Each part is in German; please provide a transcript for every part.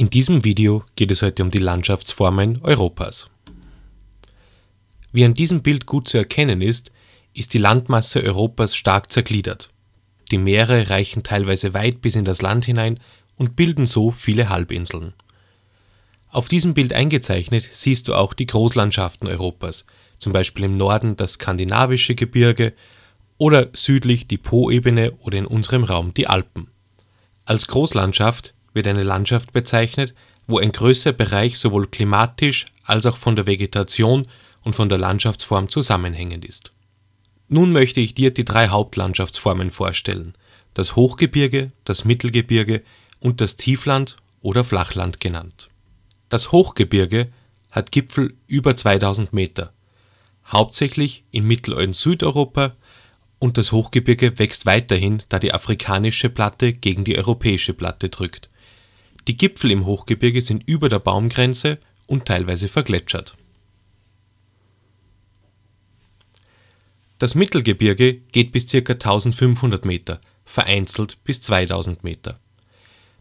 In diesem Video geht es heute um die Landschaftsformen Europas. Wie an diesem Bild gut zu erkennen ist, ist die Landmasse Europas stark zergliedert. Die Meere reichen teilweise weit bis in das Land hinein und bilden so viele Halbinseln. Auf diesem Bild eingezeichnet siehst du auch die Großlandschaften Europas, zum Beispiel im Norden das skandinavische Gebirge oder südlich die Poebene oder in unserem Raum die Alpen. Als Großlandschaft wird eine Landschaft bezeichnet, wo ein größerer Bereich sowohl klimatisch als auch von der Vegetation und von der Landschaftsform zusammenhängend ist. Nun möchte ich dir die drei Hauptlandschaftsformen vorstellen: das Hochgebirge, das Mittelgebirge und das Tiefland oder Flachland genannt. Das Hochgebirge hat Gipfel über 2000 Meter, hauptsächlich in Mittel- und Südeuropa, und das Hochgebirge wächst weiterhin, da die afrikanische Platte gegen die europäische Platte drückt die Gipfel im Hochgebirge sind über der Baumgrenze und teilweise vergletschert. Das Mittelgebirge geht bis ca. 1500 Meter, vereinzelt bis 2000 Meter.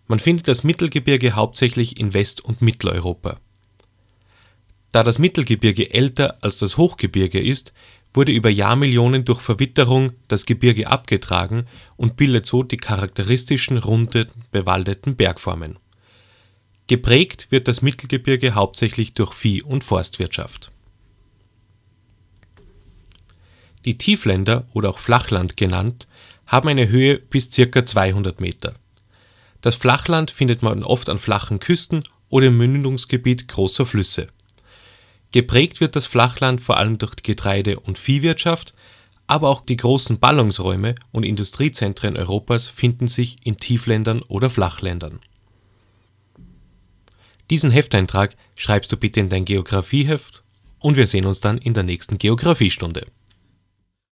Man findet das Mittelgebirge hauptsächlich in West- und Mitteleuropa. Da das Mittelgebirge älter als das Hochgebirge ist, wurde über Jahrmillionen durch Verwitterung das Gebirge abgetragen und bildet so die charakteristischen runden, bewaldeten Bergformen Geprägt wird das Mittelgebirge hauptsächlich durch Vieh- und Forstwirtschaft. Die Tiefländer oder auch Flachland genannt, haben eine Höhe bis ca. 200 Meter. Das Flachland findet man oft an flachen Küsten oder im Mündungsgebiet großer Flüsse. Geprägt wird das Flachland vor allem durch Getreide- und Viehwirtschaft, aber auch die großen Ballungsräume und Industriezentren Europas finden sich in Tiefländern oder Flachländern. Diesen Hefteintrag schreibst du bitte in dein Geografieheft und wir sehen uns dann in der nächsten Geografiestunde.